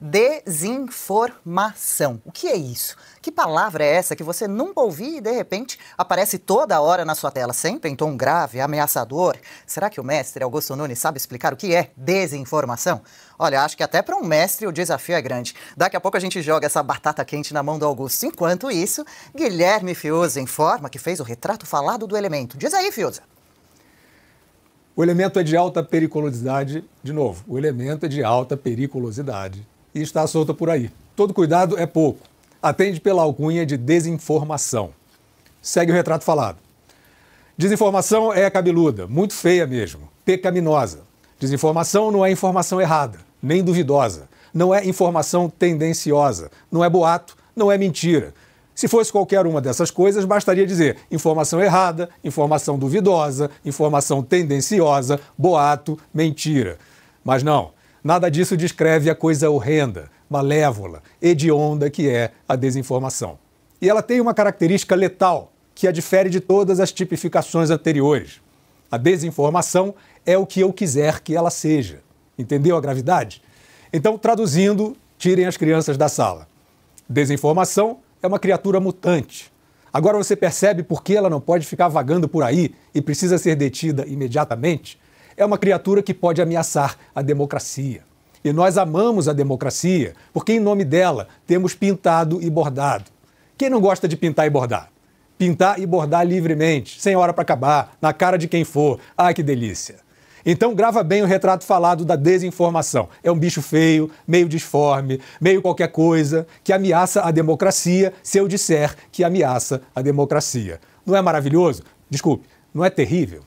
Desinformação. O que é isso? Que palavra é essa que você nunca ouviu e de repente aparece toda hora na sua tela, sempre em tom grave, ameaçador? Será que o mestre Augusto Nunes sabe explicar o que é desinformação? Olha, acho que até para um mestre o desafio é grande. Daqui a pouco a gente joga essa batata quente na mão do Augusto. Enquanto isso, Guilherme Fiuza informa que fez o retrato falado do elemento. Diz aí, Fiuza. O elemento é de alta periculosidade, de novo, o elemento é de alta periculosidade e está solta por aí. Todo cuidado é pouco. Atende pela alcunha de desinformação. Segue o retrato falado. Desinformação é cabeluda, muito feia mesmo, pecaminosa. Desinformação não é informação errada, nem duvidosa. Não é informação tendenciosa, não é boato, não é mentira. Se fosse qualquer uma dessas coisas, bastaria dizer informação errada, informação duvidosa, informação tendenciosa, boato, mentira. Mas não. Nada disso descreve a coisa horrenda, malévola, hedionda que é a desinformação. E ela tem uma característica letal que a difere de todas as tipificações anteriores. A desinformação é o que eu quiser que ela seja. Entendeu a gravidade? Então, traduzindo, tirem as crianças da sala. Desinformação é uma criatura mutante. Agora você percebe por que ela não pode ficar vagando por aí e precisa ser detida imediatamente? é uma criatura que pode ameaçar a democracia. E nós amamos a democracia porque, em nome dela, temos pintado e bordado. Quem não gosta de pintar e bordar? Pintar e bordar livremente, sem hora para acabar, na cara de quem for. Ai, que delícia! Então, grava bem o retrato falado da desinformação. É um bicho feio, meio disforme, meio qualquer coisa, que ameaça a democracia se eu disser que ameaça a democracia. Não é maravilhoso? Desculpe, não é terrível?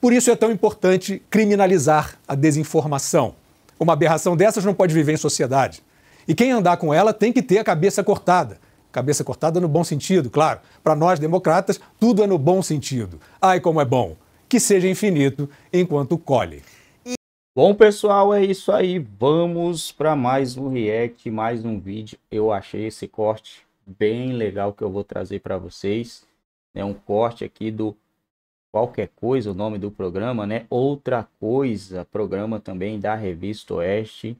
Por isso é tão importante criminalizar a desinformação. Uma aberração dessas não pode viver em sociedade. E quem andar com ela tem que ter a cabeça cortada. Cabeça cortada no bom sentido, claro. Para nós democratas, tudo é no bom sentido. Ai, como é bom! Que seja infinito enquanto colhe. Bom, pessoal, é isso aí. Vamos para mais um react, mais um vídeo. Eu achei esse corte bem legal que eu vou trazer para vocês. É um corte aqui do qualquer coisa, o nome do programa, né? Outra coisa, programa também da Revista Oeste.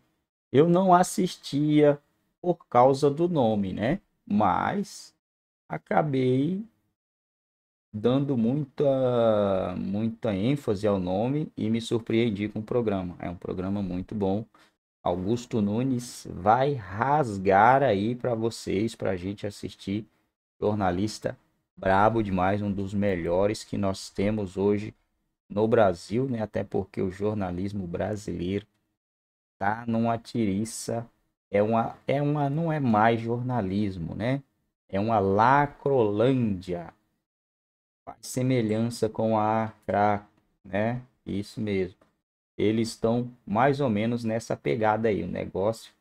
Eu não assistia por causa do nome, né? Mas acabei dando muita muita ênfase ao nome e me surpreendi com o programa. É um programa muito bom. Augusto Nunes vai rasgar aí para vocês, para a gente assistir. Jornalista brabo demais, um dos melhores que nós temos hoje no Brasil, né? Até porque o jornalismo brasileiro tá numa tiriça, é uma é uma não é mais jornalismo, né? É uma lacrolândia. Faz semelhança com a crack, né? Isso mesmo. Eles estão mais ou menos nessa pegada aí, o negócio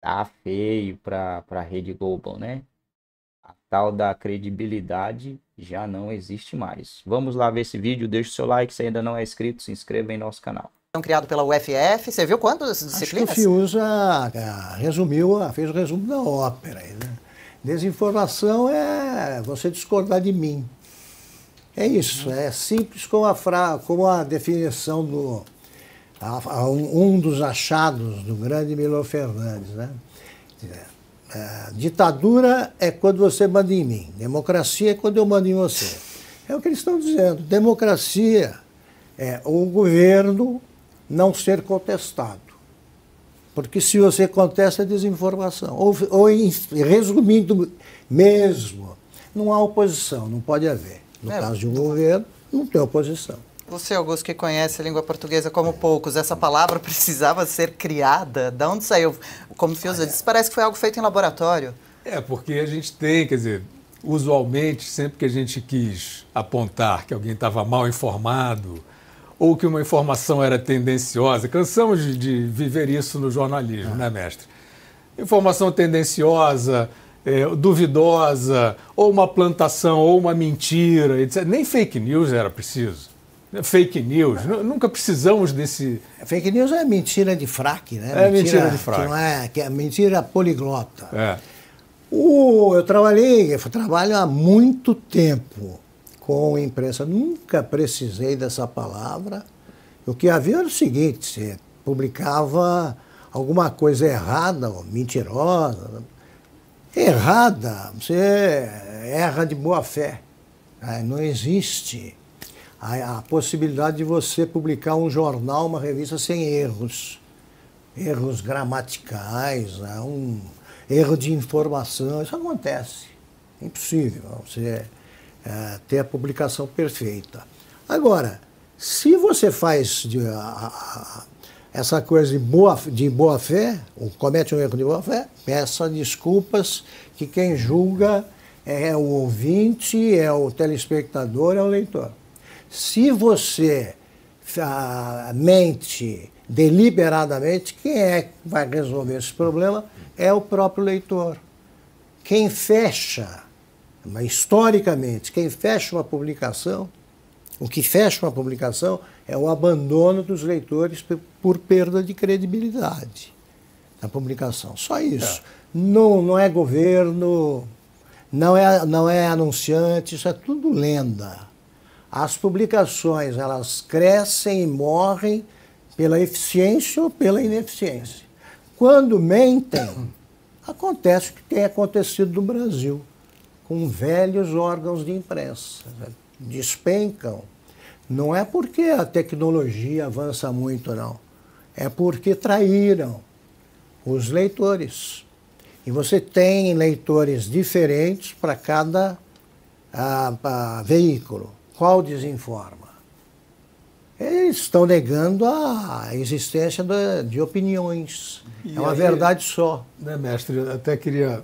tá feio para para Rede Globo, né? tal da credibilidade já não existe mais. Vamos lá ver esse vídeo, deixa o seu like, se ainda não é inscrito, se inscreva em nosso canal. Criado pela UFF, você viu quantas dessas disciplinas? Acho que o Fiuza é, resumiu, ah, fez o resumo da ópera. Né? Desinformação é você discordar de mim. É isso, é simples como a, fra... como a definição do um dos achados do grande Milo Fernandes, né? É, ditadura é quando você manda em mim, democracia é quando eu mando em você. É o que eles estão dizendo. Democracia é o governo não ser contestado. Porque se você contesta, é desinformação. Ou, ou resumindo mesmo, não há oposição, não pode haver. No é. caso de um governo, não tem oposição. Você, Augusto, que conhece a língua portuguesa como poucos, essa palavra precisava ser criada? De onde saiu? Como Fiusa disse, parece que foi algo feito em laboratório. É, porque a gente tem, quer dizer, usualmente, sempre que a gente quis apontar que alguém estava mal informado ou que uma informação era tendenciosa, cansamos de, de viver isso no jornalismo, ah. né, mestre? Informação tendenciosa, é, duvidosa, ou uma plantação, ou uma mentira, etc. Nem fake news era preciso. Fake news. Nunca precisamos desse. Fake news é mentira de fraque, né? É mentira, mentira de fraque. Que não é, que é mentira poliglota. É. O, eu trabalhei, eu trabalho há muito tempo com imprensa. Nunca precisei dessa palavra. O que havia era o seguinte: você publicava alguma coisa errada ou mentirosa. Errada, você erra de boa fé. Não existe a, a possibilidade de você publicar um jornal, uma revista sem erros, erros gramaticais, né? um erro de informação, isso acontece. É impossível você é, ter a publicação perfeita. Agora, se você faz de, a, a, essa coisa de boa, de boa fé, ou comete um erro de boa fé, peça desculpas que quem julga é o ouvinte, é o telespectador, é o leitor. Se você mente deliberadamente, quem é que vai resolver esse problema é o próprio leitor. Quem fecha, mas historicamente, quem fecha uma publicação, o que fecha uma publicação é o abandono dos leitores por perda de credibilidade na publicação. Só isso. É. Não, não é governo, não é, não é anunciante, isso é tudo lenda. As publicações, elas crescem e morrem pela eficiência ou pela ineficiência. Quando mentem, acontece o que tem acontecido no Brasil, com velhos órgãos de imprensa. Né, despencam. Não é porque a tecnologia avança muito, não. É porque traíram os leitores. E você tem leitores diferentes para cada ah, ah, veículo. Qual desinforma? Eles estão negando a existência de opiniões. E é uma aí, verdade só. Né, mestre? até queria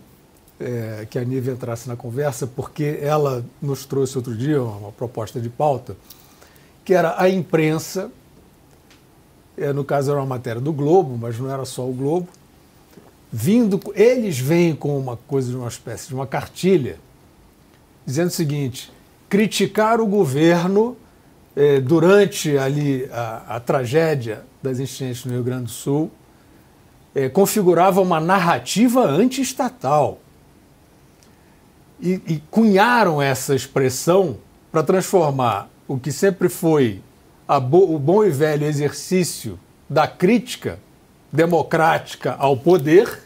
é, que a Nívia entrasse na conversa, porque ela nos trouxe outro dia uma proposta de pauta, que era a imprensa, é, no caso era uma matéria do Globo, mas não era só o Globo, vindo, eles vêm com uma coisa de uma espécie de uma cartilha, dizendo o seguinte: criticar o governo eh, durante ali a, a, tragédia das enchentes no Rio Grande do Sul eh, configurava uma narrativa antiestatal. E, e cunharam essa expressão para transformar o que sempre foi bo o bom e velho exercício da crítica democrática ao poder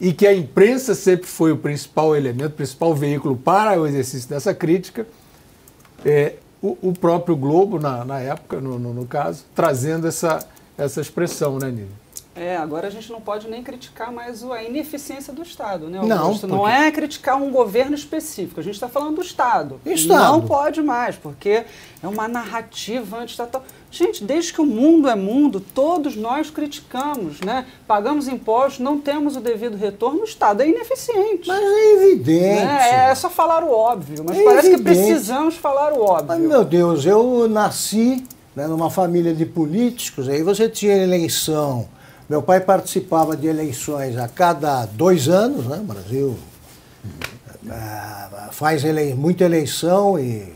e que a imprensa sempre foi o principal elemento, o principal veículo para o exercício dessa crítica, é, o, o, próprio Globo, na, na época, no, no, no, caso, trazendo essa, essa expressão, né, Nívia? É, agora a gente não pode nem criticar mais a ineficiência do Estado, né? Augusto? Não, porque... não é criticar um governo específico. A gente está falando do Estado. Estado. Não pode mais, porque é uma narrativa antistatal. Gente, desde que o mundo é mundo, todos nós criticamos, né? Pagamos impostos, não temos o devido retorno, o Estado é ineficiente. Mas é evidente. Né? É só falar o óbvio, mas é parece evidente. que precisamos falar o óbvio. Mas, meu Deus, eu nasci né, numa família de políticos, aí você tinha eleição meu pai participava de eleições a cada dois anos, né? O Brasil uh, faz ele, muita eleição e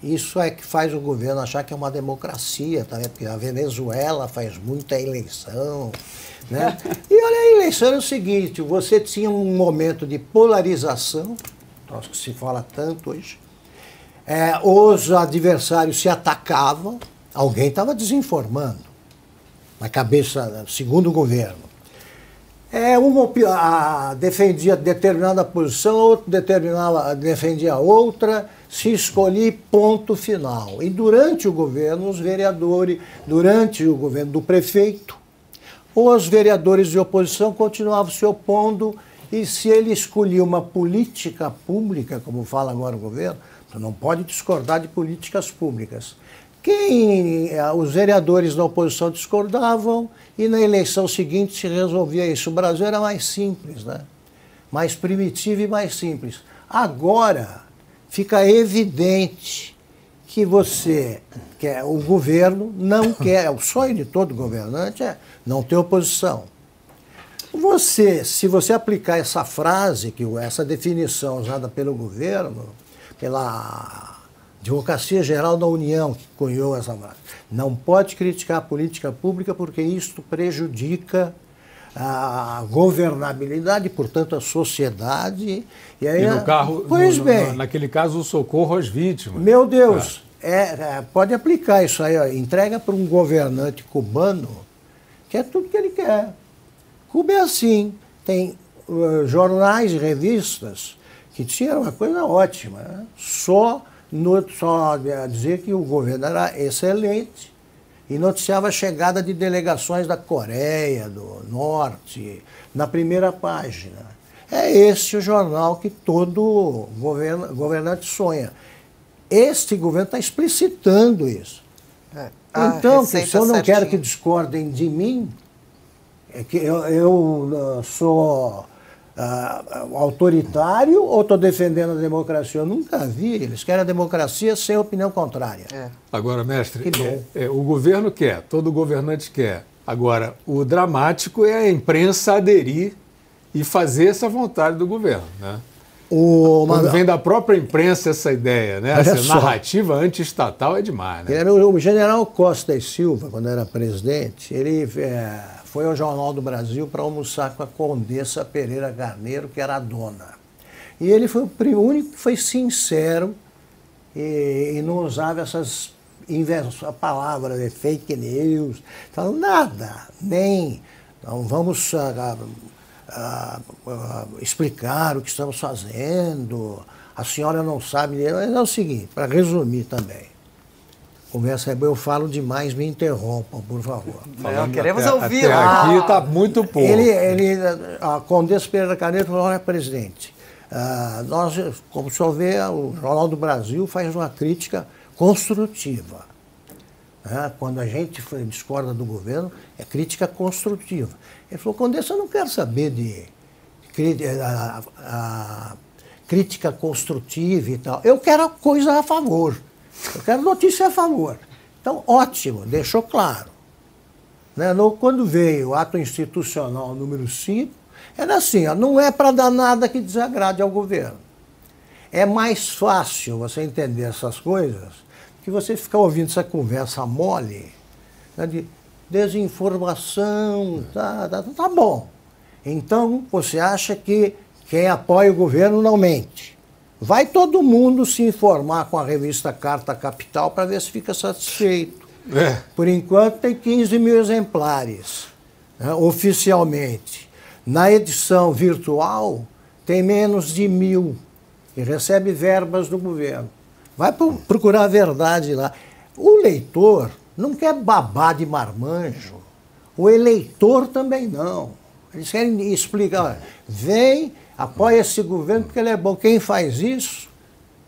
isso é que faz o governo achar que é uma democracia, tá? porque a Venezuela faz muita eleição. Né? E olha, a eleição era é o seguinte, você tinha um momento de polarização, que se fala tanto hoje, é, os adversários se atacavam, alguém estava desinformando na cabeça, segundo o governo. É, uma defendia determinada posição, outro determinava, defendia outra, se escolhia ponto final. E durante o governo, os vereadores, durante o governo do prefeito, os vereadores de oposição continuavam se opondo e se ele escolhia uma política pública, como fala agora o governo, então não pode discordar de políticas públicas. Quem eh, os vereadores da oposição discordavam e na eleição seguinte se resolvia isso. O Brasil era mais simples, né? mais primitivo e mais simples. Agora fica evidente que você, que é o governo, não quer, é o sonho de todo governante é não ter oposição. Você, se você aplicar essa frase, que essa definição usada pelo governo, pela Advocacia Geral da União que cunhou essa marca. Não pode criticar a política pública porque isto prejudica a governabilidade, portanto, a sociedade. E, aí, e no carro, pois no, bem, no, naquele caso, o socorro às vítimas. Meu Deus, tá. é. é pode aplicar isso aí. Ó, entrega para um governante cubano que é tudo que ele quer. Cuba é assim. Tem uh, jornais e revistas que tinham uma coisa ótima. Né? Só no, só dizer que o governo era excelente e noticiava a chegada de delegações da Coreia do Norte na primeira página. É esse o jornal que todo governo, governante sonha. Este governo está explicitando isso. É. Ah, então, se eu não certinho. quero que discordem de mim, é que eu, eu ah, sou uh, autoritário ou estou defendendo a democracia? Eu nunca vi. Eles querem a democracia sem opinião contrária. É. Agora, mestre, é, é, o governo quer, todo governante quer. Agora, o dramático é a imprensa aderir e fazer essa vontade do governo, né? O, mas... Vem da própria imprensa essa ideia, né? essa narrativa antiestatal é demais, né? Era o, é o general Costa e Silva, quando era presidente, ele... É foi ao Jornal do Brasil para almoçar com a Condessa Pereira Garneiro, que era a dona. E ele foi o único que foi sincero e, e não usava essas inverso, a palavra de né, fake news, Falou nada, nem Então vamos ah, ah, ah, explicar o que estamos fazendo, a senhora não sabe. Mas é o seguinte, para resumir também, Começa, é eu falo demais, me interrompam, por favor. Não, queremos até, ouvir. Até aqui está ah, muito pouco. Ele, ele, a Condessa Pereira Caneta falou, olha, presidente, ah, nós, como o senhor vê, o Jornal do Brasil faz uma crítica construtiva. Né? Quando a gente discorda do governo, é crítica construtiva. Ele falou, Condessa, eu não quero saber de, a, a, a crítica construtiva e tal. Eu quero coisa a favor. Eu quero notícia a favor. Então, ótimo, deixou claro. Né? No, quando veio o ato institucional número 5, era assim, ó, não é para dar nada que desagrade ao governo. É mais fácil você entender essas coisas que você ficar ouvindo essa conversa mole, né, de desinformação, tá, tá, tá bom. Então, você acha que quem apoia o governo não mente. Vai todo mundo se informar com a revista Carta Capital para ver se fica satisfeito. É. Por enquanto tem 15 mil exemplares, né, oficialmente. Na edição virtual tem menos de mil e recebe verbas do governo. Vai procurar a verdade lá. O leitor não quer babá de marmanjo. O eleitor também não. Eles querem explicar. vem apoia esse governo porque ele é bom. Quem faz isso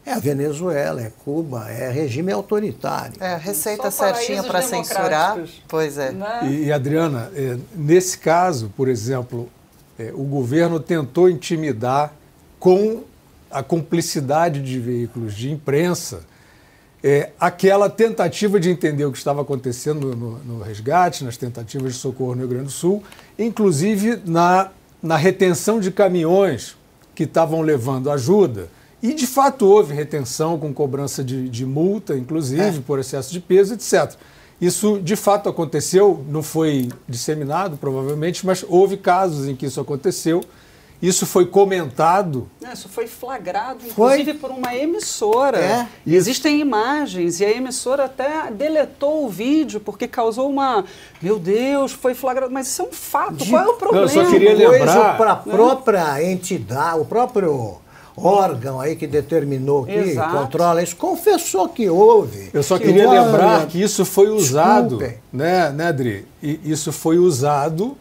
é a Venezuela, é Cuba, é regime autoritário. É, receita certinha para censurar. Pois é. Né? E, e, Adriana, é, nesse caso, por exemplo, é, o governo tentou intimidar com a cumplicidade de veículos de imprensa é, aquela tentativa de entender o que estava acontecendo no, no, resgate, nas tentativas de socorro no Rio Grande do Sul, inclusive na na retenção de caminhões que estavam levando ajuda, e de fato houve retenção com cobrança de, de multa, inclusive, é. por excesso de peso, etc. Isso de fato aconteceu, não foi disseminado provavelmente, mas houve casos em que isso aconteceu isso foi comentado. Isso foi flagrado, foi? inclusive, por uma emissora. É, Existem imagens e a emissora até deletou o vídeo porque causou uma. Meu Deus, foi flagrado. Mas isso é um fato. De... Qual é o problema? Não, eu só queria lembrar para a né? própria é? entidade, o próprio órgão aí que determinou que Exato. controla isso confessou que houve. Eu só que queria então, lembrar que isso foi usado, Desculpem. né, né, E isso foi usado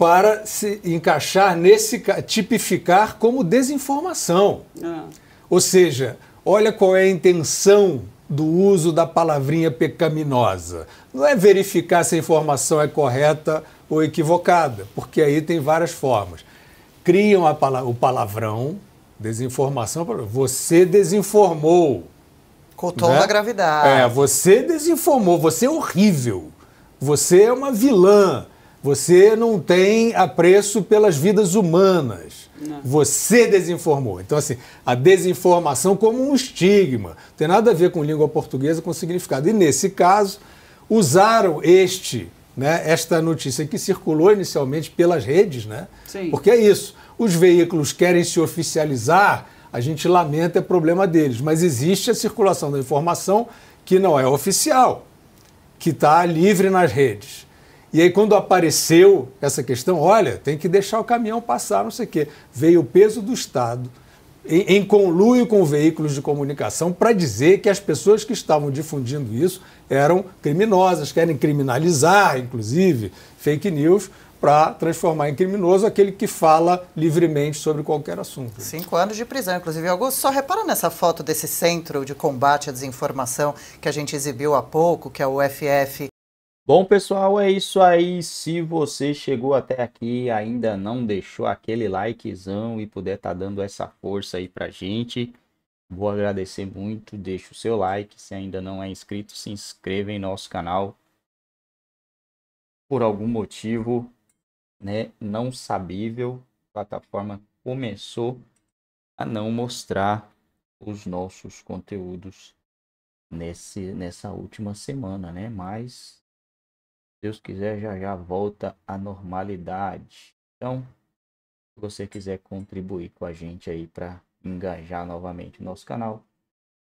para se encaixar nesse tipificar como desinformação. Ah. Ou seja, olha qual é a intenção do uso da palavrinha pecaminosa. Não é verificar se a informação é correta ou equivocada, porque aí tem várias formas. Criam a, o palavrão, desinformação, você desinformou. Com o tom né? da gravidade. É, você desinformou, você é horrível, você é uma vilã, você não tem apreço pelas vidas humanas. Não. Você desinformou. Então, assim, a desinformação como um estigma. Não tem nada a ver com língua portuguesa, com significado. E nesse caso, usaram este, né, esta notícia que circulou inicialmente pelas redes, né? Sim. Porque é isso. Os veículos querem se oficializar, a gente lamenta, é problema deles. Mas existe a circulação da informação que não é oficial, que está livre nas redes. E aí, quando apareceu essa questão, olha, tem que deixar o caminhão passar, não sei o quê. Veio o peso do Estado em, em conluio com veículos de comunicação para dizer que as pessoas que estavam difundindo isso eram criminosas, querem criminalizar, inclusive, fake news, para transformar em criminoso aquele que fala livremente sobre qualquer assunto. Cinco anos de prisão, inclusive. Augusto, só repara nessa foto desse centro de combate à desinformação que a gente exibiu há pouco, que é o UFF Bom, pessoal, é isso aí. Se você chegou até aqui e ainda não deixou aquele likezão e puder estar tá dando essa força aí a gente, vou agradecer muito. Deixa o seu like. Se ainda não é inscrito, se inscreva em nosso canal. Por algum motivo, né, não sabível, a plataforma começou a não mostrar os nossos conteúdos nesse, nessa última semana, né? Mas Deus quiser, já já volta à normalidade. Então, se você quiser contribuir com a gente aí para engajar novamente o nosso canal,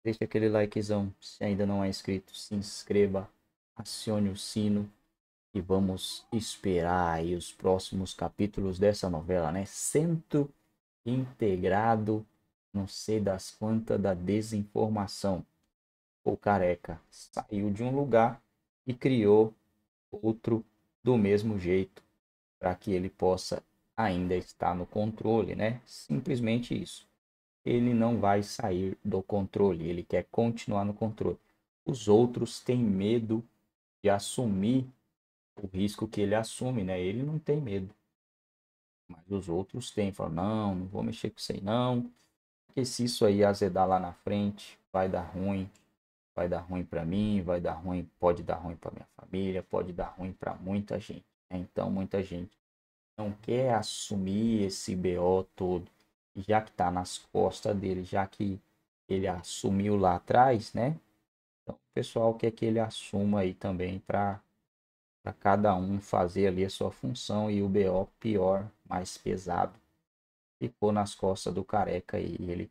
deixe aquele likezão. Se ainda não é inscrito, se inscreva, acione o sino e vamos esperar aí os próximos capítulos dessa novela, né? Centro integrado, não sei das quantas da desinformação. O careca saiu de um lugar e criou outro do mesmo jeito, para que ele possa ainda estar no controle, né? Simplesmente isso. Ele não vai sair do controle, ele quer continuar no controle. Os outros têm medo de assumir o risco que ele assume, né? Ele não tem medo. Mas os outros têm, falam, não, não vou mexer com isso aí não, porque se isso aí azedar lá na frente, vai dar ruim, vai dar ruim para mim, vai dar ruim, pode dar ruim para minha família, pode dar ruim para muita gente. Então muita gente não quer assumir esse BO todo, já que está nas costas dele, já que ele assumiu lá atrás, né? Então o pessoal quer que ele assuma aí também para para cada um fazer ali a sua função e o BO pior, mais pesado, ficou nas costas do careca e ele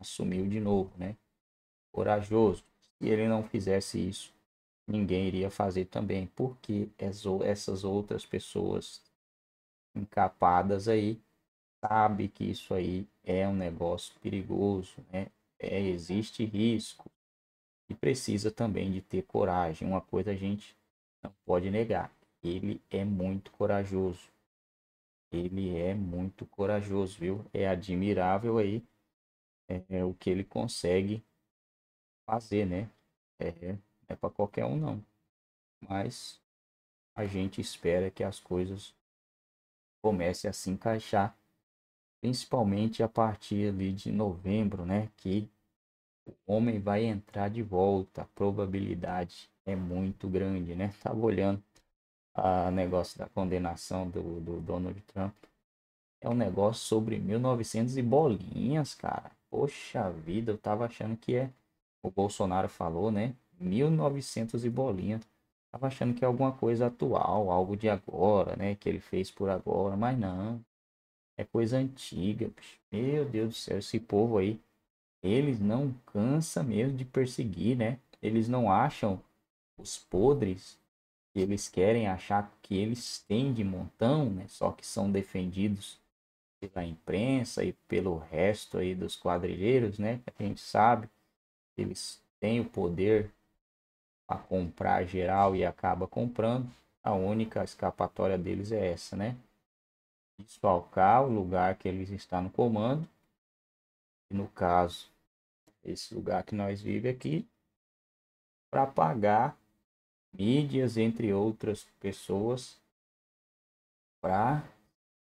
assumiu de novo, né? corajoso. Se ele não fizesse isso, ninguém iria fazer também, porque essas outras pessoas encapadas aí sabe que isso aí é um negócio perigoso, né? É, existe risco e precisa também de ter coragem. Uma coisa a gente não pode negar, ele é muito corajoso. Ele é muito corajoso, viu? É admirável aí é, o que ele consegue fazer, né? É, é para qualquer um não. Mas a gente espera que as coisas comecem a se encaixar, principalmente a partir ali de novembro, né? Que o homem vai entrar de volta. A probabilidade é muito grande, né? Tava olhando o negócio da condenação do, do Donald Trump. É um negócio sobre 1900 e bolinhas, cara. Poxa vida, eu tava achando que é o Bolsonaro falou, né? 1900 e bolinha. Tava achando que é alguma coisa atual, algo de agora, né? Que ele fez por agora, mas não. É coisa antiga, bicho. Meu Deus do céu, esse povo aí, eles não cansa mesmo de perseguir, né? Eles não acham os podres que eles querem achar que eles têm de montão, né? Só que são defendidos pela imprensa e pelo resto aí dos quadrilheiros, né? A gente sabe eles têm o poder para comprar geral e acaba comprando, a única escapatória deles é essa, né? Desfalcar o lugar que eles estão no comando. E no caso, esse lugar que nós vivemos aqui, para pagar mídias, entre outras pessoas, para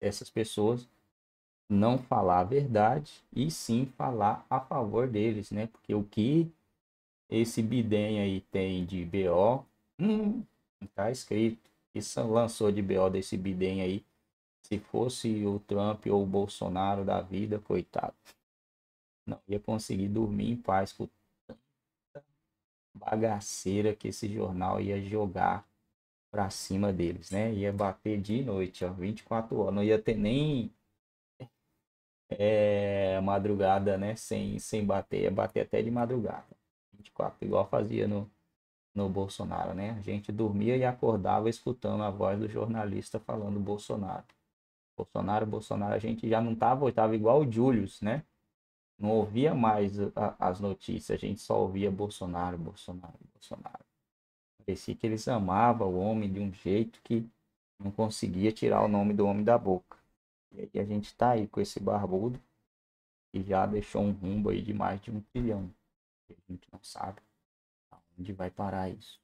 essas pessoas não falar a verdade e sim falar a favor deles, né? Porque o que esse Biden aí tem de BO, hum, tá escrito. Isso lançou de BO desse Biden aí. Se fosse o Trump ou o Bolsonaro da vida, coitado. Não ia conseguir dormir em paz com tanta bagaceira que esse jornal ia jogar pra cima deles, né? Ia bater de noite, ó, 24 horas. Não ia ter nem é, madrugada, né? Sem, sem bater, é bater até de madrugada. 24, igual fazia no, no Bolsonaro, né? A gente dormia e acordava escutando a voz do jornalista falando Bolsonaro. Bolsonaro, Bolsonaro, a gente já não tava, tava igual o Julius, né? Não ouvia mais a, as notícias, a gente só ouvia Bolsonaro, Bolsonaro, Bolsonaro. Parecia que eles amavam o homem de um jeito que não conseguia tirar o nome do homem da boca. E a gente tá aí com esse barbudo que já deixou um rumbo aí de mais de um trilhão. A gente não sabe aonde vai parar isso.